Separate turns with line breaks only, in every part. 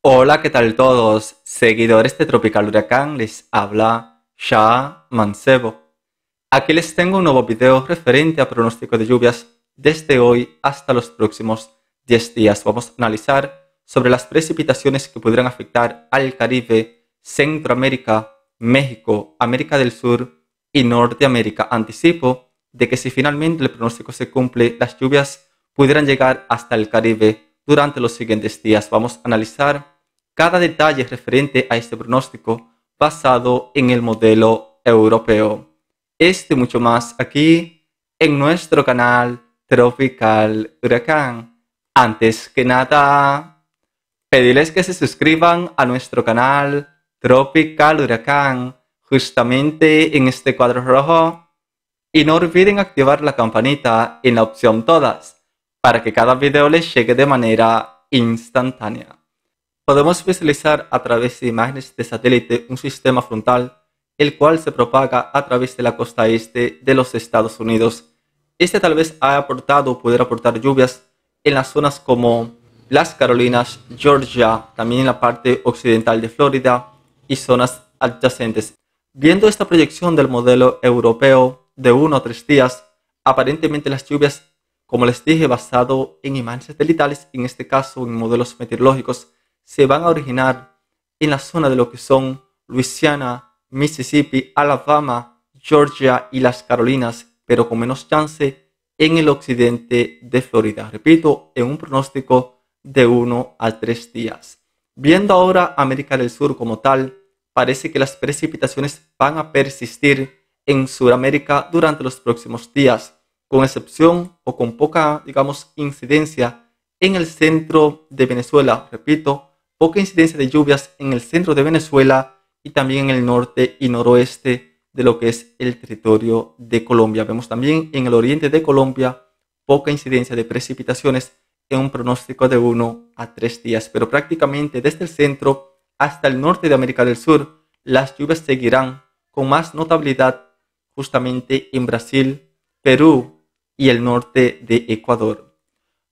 Hola, ¿qué tal todos? Seguidores de Tropical Huracán, les habla Shah Mancebo. Aquí les tengo un nuevo video referente a pronóstico de lluvias desde hoy hasta los próximos 10 días. Vamos a analizar sobre las precipitaciones que pudieran afectar al Caribe, Centroamérica, México, América del Sur y Norteamérica. Anticipo de que si finalmente el pronóstico se cumple, las lluvias pudieran llegar hasta el Caribe durante los siguientes días vamos a analizar cada detalle referente a este pronóstico basado en el modelo europeo. Este mucho más aquí en nuestro canal Tropical Huracán. Antes que nada, pedirles que se suscriban a nuestro canal Tropical Huracán justamente en este cuadro rojo y no olviden activar la campanita en la opción todas para que cada video les llegue de manera instantánea. Podemos visualizar a través de imágenes de satélite un sistema frontal, el cual se propaga a través de la costa este de los Estados Unidos. Este tal vez ha aportado o pudiera aportar lluvias en las zonas como las Carolinas, Georgia, también en la parte occidental de Florida y zonas adyacentes. Viendo esta proyección del modelo europeo de uno o tres días, aparentemente las lluvias como les dije, basado en imágenes satelitales, en este caso en modelos meteorológicos, se van a originar en la zona de lo que son Luisiana, Mississippi, Alabama, Georgia y las Carolinas, pero con menos chance en el occidente de Florida. Repito, en un pronóstico de 1 a 3 días. Viendo ahora América del Sur como tal, parece que las precipitaciones van a persistir en Sudamérica durante los próximos días con excepción o con poca, digamos, incidencia en el centro de Venezuela. Repito, poca incidencia de lluvias en el centro de Venezuela y también en el norte y noroeste de lo que es el territorio de Colombia. Vemos también en el oriente de Colombia poca incidencia de precipitaciones en un pronóstico de 1 a 3 días, pero prácticamente desde el centro hasta el norte de América del Sur, las lluvias seguirán con más notabilidad justamente en Brasil, Perú, y el norte de Ecuador.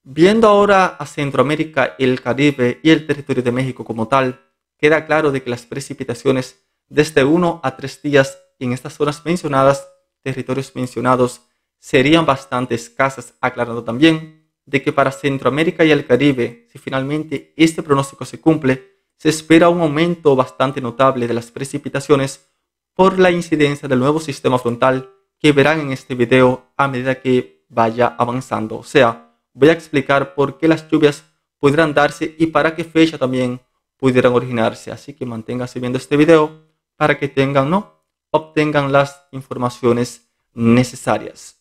Viendo ahora a Centroamérica, el Caribe y el territorio de México como tal, queda claro de que las precipitaciones desde 1 a 3 días en estas zonas mencionadas, territorios mencionados, serían bastante escasas, aclarando también de que para Centroamérica y el Caribe, si finalmente este pronóstico se cumple, se espera un aumento bastante notable de las precipitaciones por la incidencia del nuevo sistema frontal que verán en este video a medida que vaya avanzando. O sea, voy a explicar por qué las lluvias podrán darse y para qué fecha también pudieran originarse. Así que manténgase viendo este video para que tengan, ¿no? obtengan las informaciones necesarias.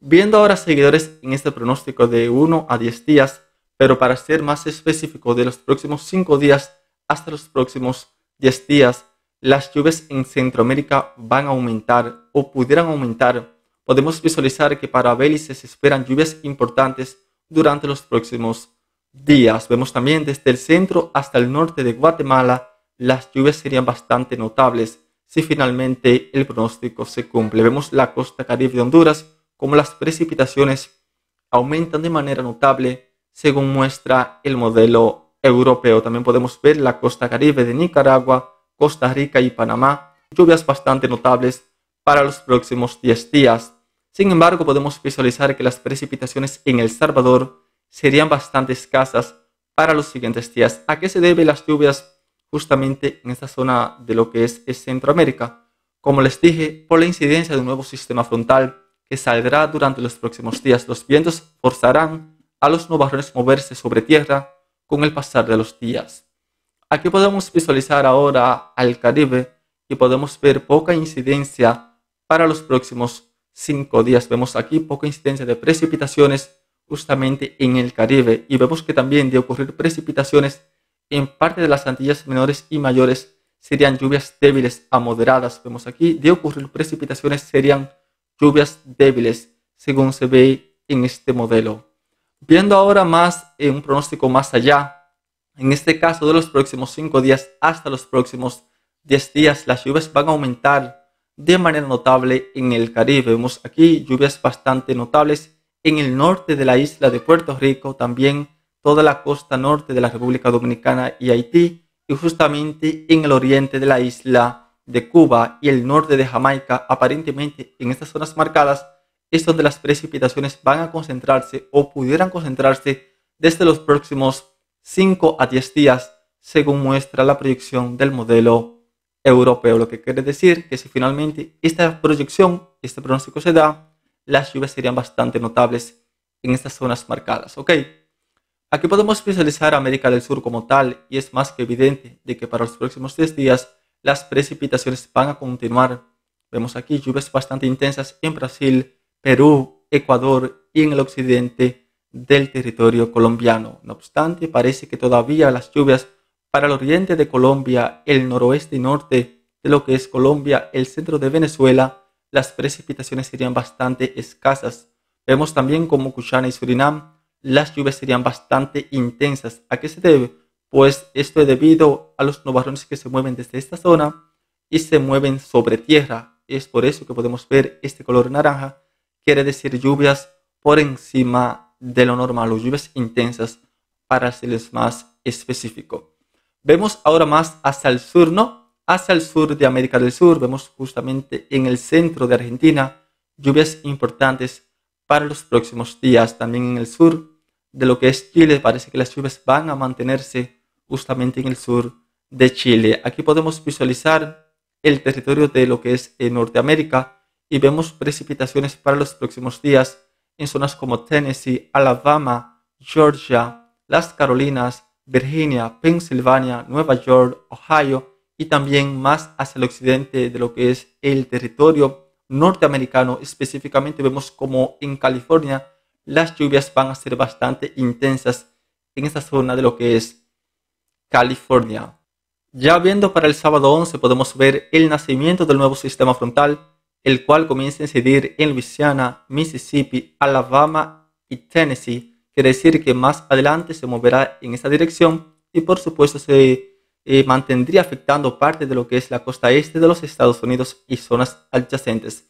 Viendo ahora seguidores en este pronóstico de 1 a 10 días, pero para ser más específico, de los próximos 5 días hasta los próximos 10 días, las lluvias en Centroamérica van a aumentar o pudieran aumentar podemos visualizar que para Belice se esperan lluvias importantes durante los próximos días. Vemos también desde el centro hasta el norte de Guatemala, las lluvias serían bastante notables si finalmente el pronóstico se cumple. Vemos la costa caribe de Honduras como las precipitaciones aumentan de manera notable según muestra el modelo europeo. También podemos ver la costa caribe de Nicaragua, Costa Rica y Panamá, lluvias bastante notables para los próximos 10 días. Sin embargo, podemos visualizar que las precipitaciones en El Salvador serían bastante escasas para los siguientes días. ¿A qué se deben las lluvias justamente en esta zona de lo que es, Centroamérica? Como les dije, por la incidencia de un nuevo sistema frontal que saldrá durante los próximos días, los vientos forzarán a los nubarrones moverse sobre tierra con el pasar de los días. Aquí podemos visualizar ahora al Caribe y podemos ver poca incidencia para los próximos cinco días. Vemos aquí poca incidencia de precipitaciones justamente en el Caribe y vemos que también de ocurrir precipitaciones en parte de las Antillas menores y mayores serían lluvias débiles a moderadas. Vemos aquí de ocurrir precipitaciones serían lluvias débiles según se ve en este modelo. Viendo ahora más en eh, un pronóstico más allá, en este caso de los próximos 5 días hasta los próximos 10 días, las lluvias van a aumentar de manera notable en el Caribe. Vemos aquí lluvias bastante notables en el norte de la isla de Puerto Rico, también toda la costa norte de la República Dominicana y Haití, y justamente en el oriente de la isla de Cuba y el norte de Jamaica, aparentemente en estas zonas marcadas es donde las precipitaciones van a concentrarse o pudieran concentrarse desde los próximos 5 a 10 días, según muestra la proyección del modelo europeo, lo que quiere decir que si finalmente esta proyección, este pronóstico se da, las lluvias serían bastante notables en estas zonas marcadas, Aquí podemos visualizar América del Sur como tal y es más que evidente de que para los próximos tres días las precipitaciones van a continuar. Vemos aquí lluvias bastante intensas en Brasil, Perú, Ecuador y en el occidente del territorio colombiano. No obstante, parece que todavía las lluvias para el oriente de Colombia, el noroeste y norte de lo que es Colombia, el centro de Venezuela, las precipitaciones serían bastante escasas. Vemos también como Cuchana y Surinam, las lluvias serían bastante intensas. ¿A qué se debe? Pues esto es debido a los nubarrones que se mueven desde esta zona y se mueven sobre tierra. Es por eso que podemos ver este color naranja, quiere decir lluvias por encima de lo normal lluvias intensas para serles más específico. Vemos ahora más hacia el sur, ¿no? Hacia el sur de América del Sur, vemos justamente en el centro de Argentina lluvias importantes para los próximos días. También en el sur de lo que es Chile, parece que las lluvias van a mantenerse justamente en el sur de Chile. Aquí podemos visualizar el territorio de lo que es eh, Norteamérica y vemos precipitaciones para los próximos días en zonas como Tennessee, Alabama, Georgia, las Carolinas, Virginia, Pensilvania, Nueva York, Ohio y también más hacia el occidente de lo que es el territorio norteamericano. Específicamente vemos como en California las lluvias van a ser bastante intensas en esta zona de lo que es California. Ya viendo para el sábado 11 podemos ver el nacimiento del nuevo sistema frontal, el cual comienza a incidir en Luisiana, Mississippi, Alabama y Tennessee Quiere decir que más adelante se moverá en esa dirección y por supuesto se eh, mantendría afectando parte de lo que es la costa este de los Estados Unidos y zonas adyacentes.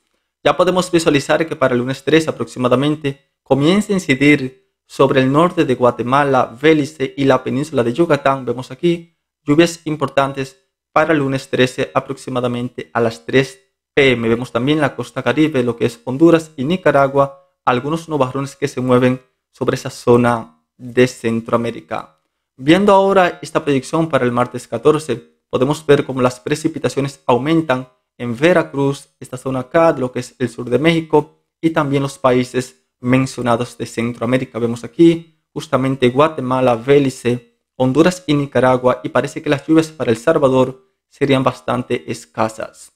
Ya podemos visualizar que para el lunes 3 aproximadamente comienza a incidir sobre el norte de Guatemala, Belice y la península de Yucatán. Vemos aquí lluvias importantes para el lunes 13 aproximadamente a las 3 pm. Vemos también la costa caribe, lo que es Honduras y Nicaragua, algunos nubarrones que se mueven sobre esa zona de Centroamérica. Viendo ahora esta predicción para el martes 14, podemos ver cómo las precipitaciones aumentan en Veracruz, esta zona acá, lo que es el sur de México, y también los países mencionados de Centroamérica. Vemos aquí justamente Guatemala, Belice, Honduras y Nicaragua, y parece que las lluvias para El Salvador serían bastante escasas.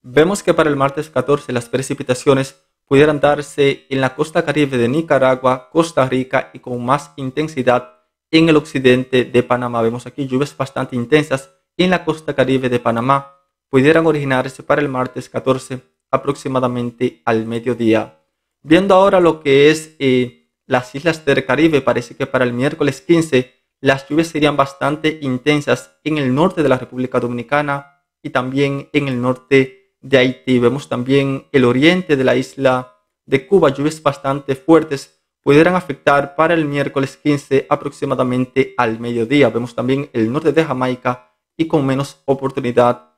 Vemos que para el martes 14 las precipitaciones pudieran darse en la costa caribe de Nicaragua, Costa Rica y con más intensidad en el occidente de Panamá. Vemos aquí lluvias bastante intensas en la costa caribe de Panamá. Pudieran originarse para el martes 14 aproximadamente al mediodía. Viendo ahora lo que es eh, las islas del Caribe, parece que para el miércoles 15 las lluvias serían bastante intensas en el norte de la República Dominicana y también en el norte de Haití. Vemos también el oriente de la isla de Cuba, lluvias bastante fuertes pudieran afectar para el miércoles 15 aproximadamente al mediodía. Vemos también el norte de Jamaica y con menos oportunidad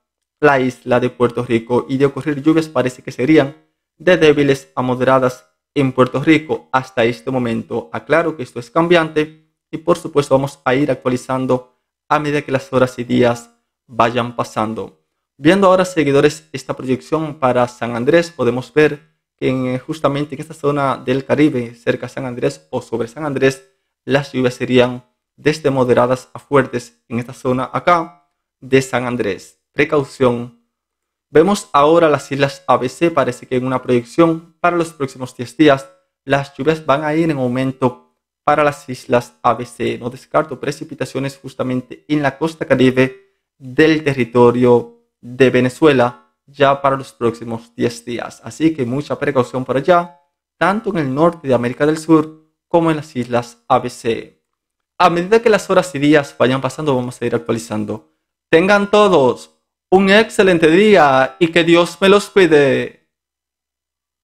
la isla de Puerto Rico y de ocurrir lluvias parece que serían de débiles a moderadas en Puerto Rico hasta este momento. Aclaro que esto es cambiante y por supuesto vamos a ir actualizando a medida que las horas y días vayan pasando. Viendo ahora, seguidores, esta proyección para San Andrés, podemos ver que eh, justamente en esta zona del Caribe, cerca de San Andrés o sobre San Andrés, las lluvias serían desde moderadas a fuertes en esta zona acá de San Andrés. Precaución. Vemos ahora las islas ABC, parece que en una proyección para los próximos 10 días, las lluvias van a ir en aumento para las islas ABC. No descarto precipitaciones justamente en la costa caribe del territorio de Venezuela ya para los próximos 10 días. Así que mucha precaución por allá, tanto en el norte de América del Sur como en las islas ABC. A medida que las horas y días vayan pasando, vamos a ir actualizando. Tengan todos un excelente día y que Dios me los cuide.